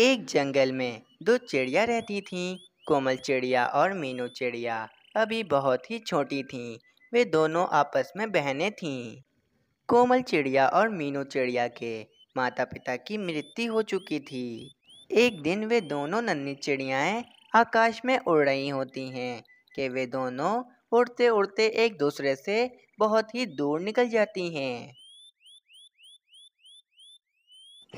एक जंगल में दो चिड़िया रहती थीं कोमल चिड़िया और मीनू चिड़िया अभी बहुत ही छोटी थीं वे दोनों आपस में बहनें थीं कोमल चिड़िया और मीनू चिड़िया के माता पिता की मृत्यु हो चुकी थी एक दिन वे दोनों नन्ही चिड़ियाएँ आकाश में उड़ रही होती हैं कि वे दोनों उड़ते उड़ते एक दूसरे से बहुत ही दूर निकल जाती हैं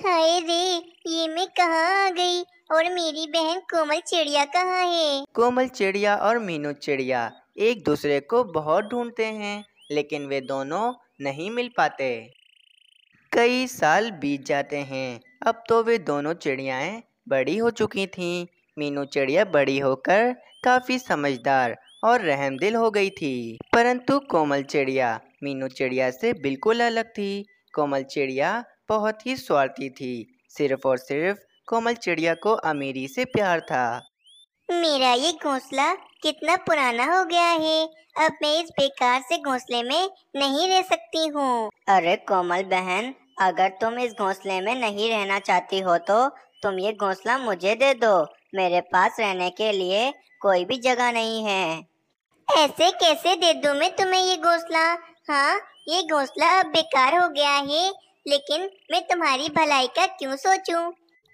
हाय रे ये मैं कहाँ आ गई और मेरी बहन कोमल चिड़िया कहाँ है कोमल चिड़िया और मीनू चिड़िया एक दूसरे को बहुत ढूंढते हैं लेकिन वे दोनों नहीं मिल पाते कई साल बीत जाते हैं अब तो वे दोनों चिड़ियाएँ बड़ी हो चुकी थीं मीनू चिड़िया बड़ी होकर काफ़ी समझदार और रहमदिल हो गई थी परंतु कोमल चिड़िया मीनू चिड़िया से बिल्कुल अलग थी कोमल चिड़िया बहुत ही स्वार्थी थी सिर्फ और सिर्फ कोमल चिड़िया को अमीरी से प्यार था मेरा ये घोंसला कितना पुराना हो गया है अब मैं इस बेकार से घोंसले में नहीं रह सकती हूँ अरे कोमल बहन अगर तुम इस घोंसले में नहीं रहना चाहती हो तो तुम ये घोंसला मुझे दे दो मेरे पास रहने के लिए कोई भी जगह नहीं है ऐसे कैसे दे दूँ मैं तुम्हें ये घोंसला हाँ ये घोंसला अब बेकार हो गया है लेकिन मैं तुम्हारी भलाई का क्यों सोचूं?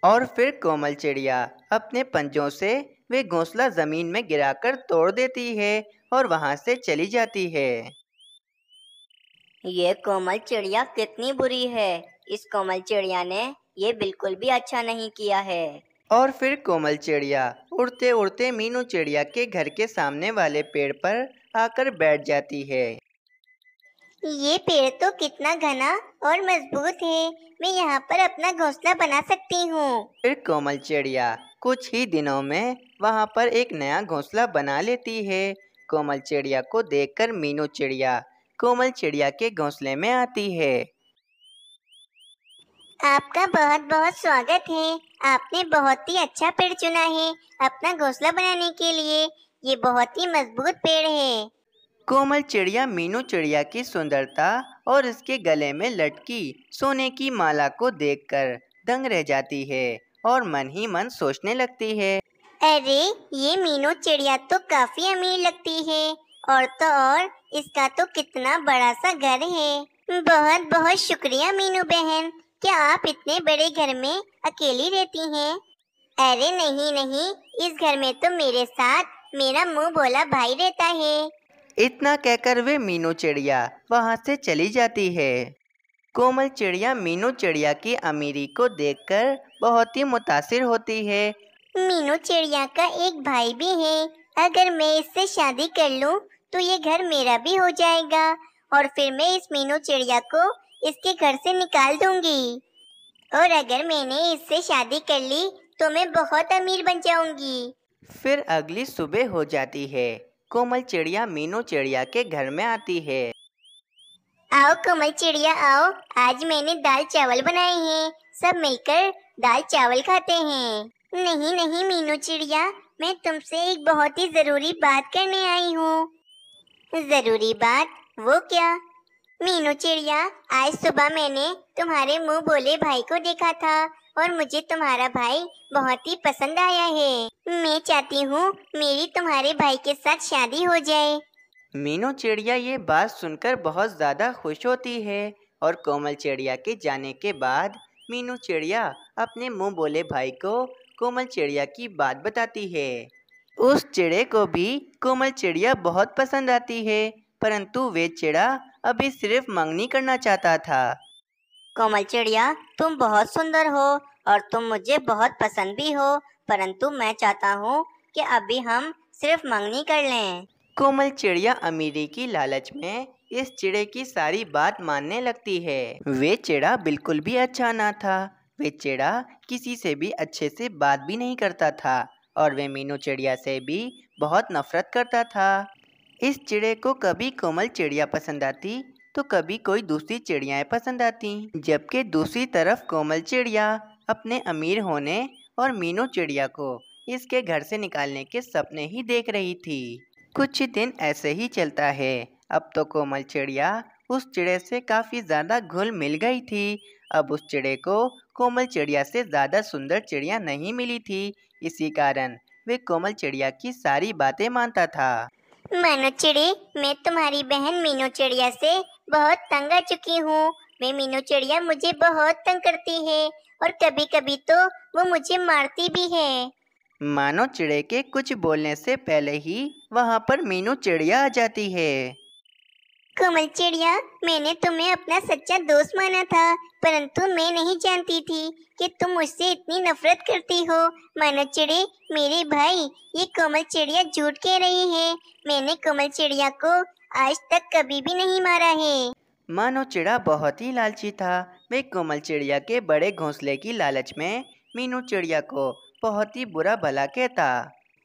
और फिर कोमल चिड़िया अपने पंजों से वे घोंसला जमीन में गिराकर तोड़ देती है और वहाँ से चली जाती है ये कोमल चिड़िया कितनी बुरी है इस कोमल चिड़िया ने ये बिल्कुल भी अच्छा नहीं किया है और फिर कोमल चिड़िया उड़ते उड़ते मीनू चिड़िया के घर के सामने वाले पेड़ पर आकर बैठ जाती है ये पेड़ तो कितना घना और मजबूत है मैं यहाँ पर अपना घोंसला बना सकती हूँ फिर कोमल चिड़िया कुछ ही दिनों में वहाँ पर एक नया घोंसला बना लेती है कोमल चिड़िया को देखकर मीनू चिड़िया कोमल चिड़िया के घोंसले में आती है आपका बहुत बहुत स्वागत है आपने बहुत ही अच्छा पेड़ चुना है अपना घोंसला बनाने के लिए ये बहुत ही मजबूत पेड़ है कोमल चिड़िया मीनू चिड़िया की सुंदरता और इसके गले में लटकी सोने की माला को देखकर दंग रह जाती है और मन ही मन सोचने लगती है अरे ये मीनू चिड़िया तो काफी अमीर लगती है और तो और इसका तो कितना बड़ा सा घर है बहुत बहुत शुक्रिया मीनू बहन क्या आप इतने बड़े घर में अकेली रहती हैं? अरे नहीं नहीं इस घर में तो मेरे साथ मेरा मुंह बोला भाई रहता है इतना कहकर वे मीनू चिड़िया वहाँ से चली जाती है कोमल चिड़िया मीनू चिड़िया की अमीरी को देखकर बहुत ही मुतासिर होती है मीनू चिड़िया का एक भाई भी है अगर मैं इससे शादी कर लूँ तो ये घर मेरा भी हो जाएगा और फिर मैं इस मीनू चिड़िया को इसके घर से निकाल दूंगी और अगर मैंने इससे शादी कर ली तो मैं बहुत अमीर बन जाऊंगी फिर अगली सुबह हो जाती है कोमल चिड़िया मीनू चिड़िया के घर में आती है आओ कोमल चिड़िया आओ आज मैंने दाल चावल बनाए हैं सब मिलकर दाल चावल खाते हैं नहीं नहीं मीनू चिड़िया मैं तुमसे एक बहुत ही जरूरी बात करने आई हूँ जरूरी बात वो क्या मीनू चिड़िया आज सुबह मैंने तुम्हारे मुंह बोले भाई को देखा था और मुझे तुम्हारा भाई बहुत ही पसंद आया है मैं चाहती हूँ मेरी तुम्हारे भाई के साथ शादी हो जाए मीनू चिड़िया ये बात सुनकर बहुत ज़्यादा खुश होती है और कोमल चिड़िया के जाने के बाद मीनू चिड़िया अपने मुंह बोले भाई को कोमल चिड़िया की बात बताती है उस चिड़े को भी कोमल चिड़िया बहुत पसंद आती है परंतु वे चिड़ा अभी सिर्फ मंगनी करना चाहता था कोमल चिड़िया तुम बहुत सुंदर हो और तुम मुझे बहुत पसंद भी हो परंतु मैं चाहता हूँ कि अभी हम सिर्फ मंगनी कर लें कोमल चिड़िया अमीरी की लालच में इस चिड़े की सारी बात मानने लगती है वे चिड़ा बिल्कुल भी अच्छा ना था वे चिड़ा किसी से भी अच्छे से बात भी नहीं करता था और वे मीनू चिड़िया से भी बहुत नफरत करता था इस चिड़े को कभी कोमल चिड़िया पसंद आती तो कभी कोई दूसरी चिड़ियाएं पसंद आती जबकि दूसरी तरफ कोमल चिड़िया अपने अमीर होने और मीनू चिड़िया को इसके घर से निकालने के सपने ही देख रही थी कुछ दिन ऐसे ही चलता है अब तो कोमल चिड़िया उस चिड़े से काफ़ी ज़्यादा घुल मिल गई थी अब उस चिड़े को कोमल चिड़िया से ज़्यादा सुंदर चिड़िया नहीं मिली थी इसी कारण वे कोमल चिड़िया की सारी बातें मानता था मानो चिड़ी मैं तुम्हारी बहन मीनू चिड़िया से बहुत तंग आ चुकी हूँ मैं मीनू चिड़िया मुझे बहुत तंग करती है और कभी कभी तो वो मुझे मारती भी है मानो चिड़े के कुछ बोलने से पहले ही वहाँ पर मीनू चिड़िया आ जाती है कमल चिड़िया मैंने तुम्हें अपना सच्चा दोस्त माना था परंतु मैं नहीं जानती थी कि तुम मुझसे इतनी नफरत करती हो मानो चिड़े मेरे भाई ये कमल चिड़िया झूठ कह रही है मैंने कमल चिड़िया को आज तक कभी भी नहीं मारा है मानो चिड़ा बहुत ही लालची था वे कोमल चिड़िया के बड़े घोंसले की लालच में मीनू चिड़िया को बहुत ही बुरा भला कहता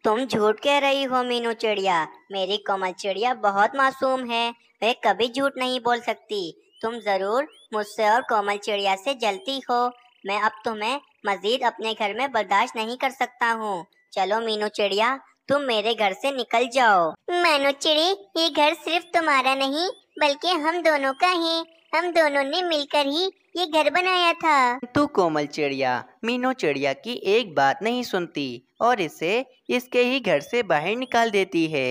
तुम झूठ कह रही हो मीनू चिड़िया मेरी कोमल चिड़िया बहुत मासूम है वह कभी झूठ नहीं बोल सकती तुम जरूर मुझसे और कोमल चिड़िया से जलती हो मैं अब तुम्हें मजीद अपने घर में बर्दाश्त नहीं कर सकता हूँ चलो मीनू चिड़िया तुम मेरे घर से निकल जाओ मानो चिड़ी ये घर सिर्फ तुम्हारा नहीं बल्कि हम दोनों का है हम दोनों ने मिलकर ही ये घर बनाया था तू कोमल चिड़िया मीनू चिड़िया की एक बात नहीं सुनती और इसे इसके ही घर से बाहर निकाल देती है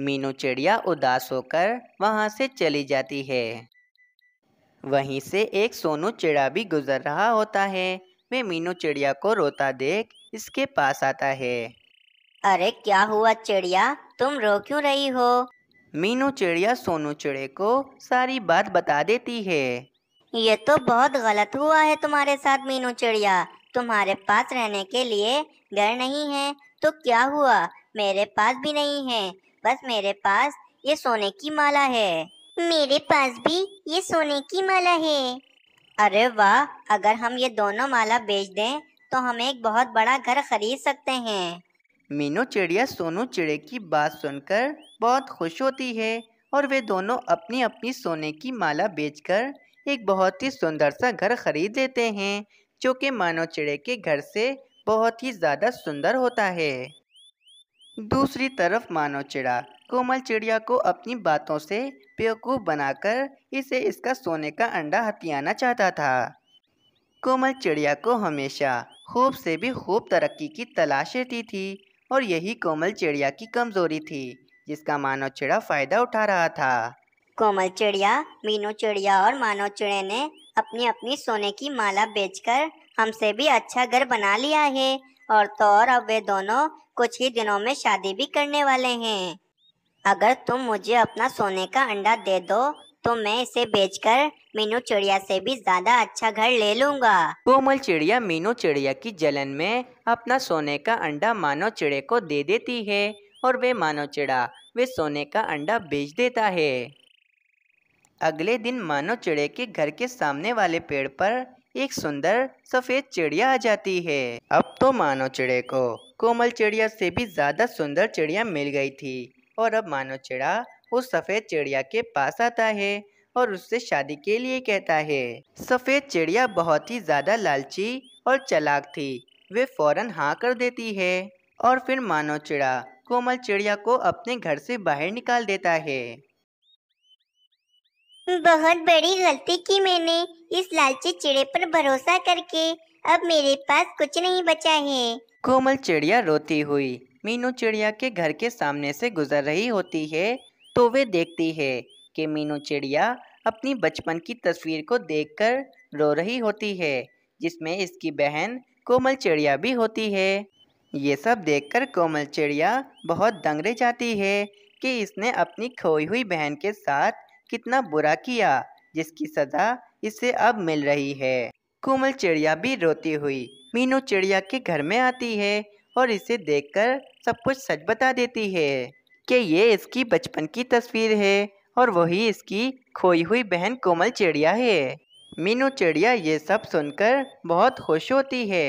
मीनू चिड़िया उदास होकर वहाँ से चली जाती है वहीं से एक सोनू चिड़ा भी गुजर रहा होता है वे मीनू चिड़िया को रोता देख इसके पास आता है अरे क्या हुआ चिड़िया तुम रो क्यों रही हो मीनू चिड़िया सोनू चिड़े को सारी बात बता देती है ये तो बहुत गलत हुआ है तुम्हारे साथ मीनू चिड़िया तुम्हारे पास रहने के लिए घर नहीं है तो क्या हुआ मेरे पास भी नहीं है बस मेरे पास ये सोने की माला है मेरे पास भी ये सोने की माला है अरे वाह अगर हम ये दोनों माला बेच दें तो हम एक बहुत बड़ा घर खरीद सकते हैं मीनू चिड़िया सोनू चिड़े की बात सुनकर बहुत खुश होती है और वे दोनों अपनी अपनी सोने की माला बेचकर एक बहुत ही सुंदर सा घर खरीद लेते हैं जो कि मानव चिड़े के घर से बहुत ही ज़्यादा सुंदर होता है दूसरी तरफ मानव चिड़ा कोमल चिड़िया को अपनी बातों से बेवकूफ़ बनाकर इसे इसका सोने का अंडा हथियाना चाहता था कोमल चिड़िया को हमेशा खूब से भी खूब तरक्की की तलाश रहती थी और यही कोमल चिड़िया की कमजोरी थी जिसका मानव चिड़ा फायदा उठा रहा था कोमल चिड़िया मीनू चिड़िया और मानव चिड़े ने अपनी अपनी सोने की माला बेचकर हमसे भी अच्छा घर बना लिया है और तो और अब वे दोनों कुछ ही दिनों में शादी भी करने वाले हैं अगर तुम मुझे अपना सोने का अंडा दे दो तो मैं इसे बेचकर मीनू चिड़िया से भी ज्यादा अच्छा घर ले लूंगा कोमल चिड़िया मीनू चिड़िया की जलन में अपना सोने का अंडा मानव चिड़े को दे देती है और वे मानव चिड़ा वे सोने का अंडा बेच देता है अगले दिन मानव चिड़े के घर के सामने वाले पेड़ पर एक सुंदर सफेद चिड़िया आ जाती है अब तो मानव चिड़े को कोमल चिड़िया से भी ज्यादा सुंदर चिड़िया मिल गई थी और अब मानव चिड़ा उस सफ़ेद चिड़िया के पास आता है और उससे शादी के लिए कहता है सफ़ेद चिड़िया बहुत ही ज़्यादा लालची और चलाक थी वे फौरन हाँ कर देती है और फिर मानो चिड़ा कोमल चिड़िया को अपने घर से बाहर निकाल देता है बहुत बड़ी गलती की मैंने इस लालची चिड़े पर भरोसा करके अब मेरे पास कुछ नहीं बचा है कोमल चिड़िया रोती हुई मीनू चिड़िया के घर के सामने से गुजर रही होती है तो वे देखती है कि मीनू चिड़िया अपनी बचपन की तस्वीर को देखकर रो रही होती है जिसमें इसकी बहन कोमल चिड़िया भी होती है ये सब देखकर कोमल चिड़िया बहुत दंग रह जाती है कि इसने अपनी खोई हुई बहन के साथ कितना बुरा किया जिसकी सज़ा इसे अब मिल रही है कोमल चिड़िया भी रोती हुई मीनू चिड़िया के घर में आती है और इसे देखकर सब कुछ सच बता देती है कि ये इसकी बचपन की तस्वीर है और वही इसकी खोई हुई बहन कोमल चिड़िया है मीनू चिड़िया ये सब सुनकर बहुत खुश होती है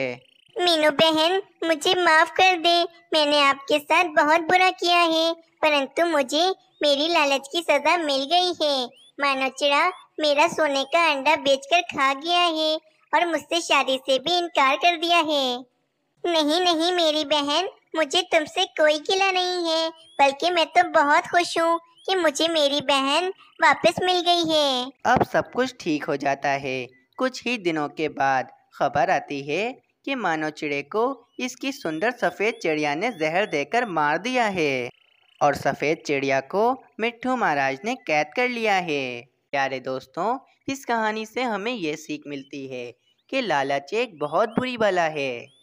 मीनू बहन मुझे माफ कर दे मैंने आपके साथ बहुत बुरा किया है परंतु मुझे मेरी लालच की सजा मिल गई है मानो चिड़ा मेरा सोने का अंडा बेचकर खा गया है और मुझसे शादी से भी इनकार कर दिया है नहीं नहीं मेरी बहन मुझे तुमसे कोई गिला नहीं है बल्कि मैं तो बहुत खुश हूँ कि मुझे मेरी बहन वापस मिल गई है अब सब कुछ ठीक हो जाता है कुछ ही दिनों के बाद खबर आती है कि मानो चिड़े को इसकी सुंदर सफ़ेद चिड़िया ने जहर देकर मार दिया है और सफ़ेद चिड़िया को मिट्ठू महाराज ने कैद कर लिया है प्यारे दोस्तों इस कहानी से हमें ये सीख मिलती है कि लालच एक बहुत बुरी बला है